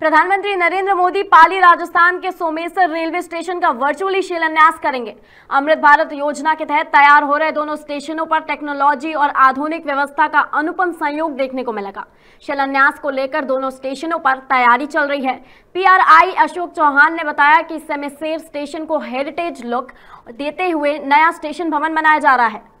प्रधानमंत्री नरेंद्र मोदी पाली राजस्थान के Somesar railway station का वर्चुअली शिलान्यास करेंगे अमृत भारत योजना के तहत तैयार हो रहे दोनों स्टेशनों पर टेक्नोलॉजी और आधुनिक व्यवस्था का अनुपम संयोग देखने को मिलेगा शिलान्यास को लेकर दोनों स्टेशनों पर तैयारी चल रही है पीआरआई अशोक चौहान ने बताया कि इस समय स्टेशन को हेरिटेज लुक देते हुए नया स्टेशन भवन बनाया जा रहा है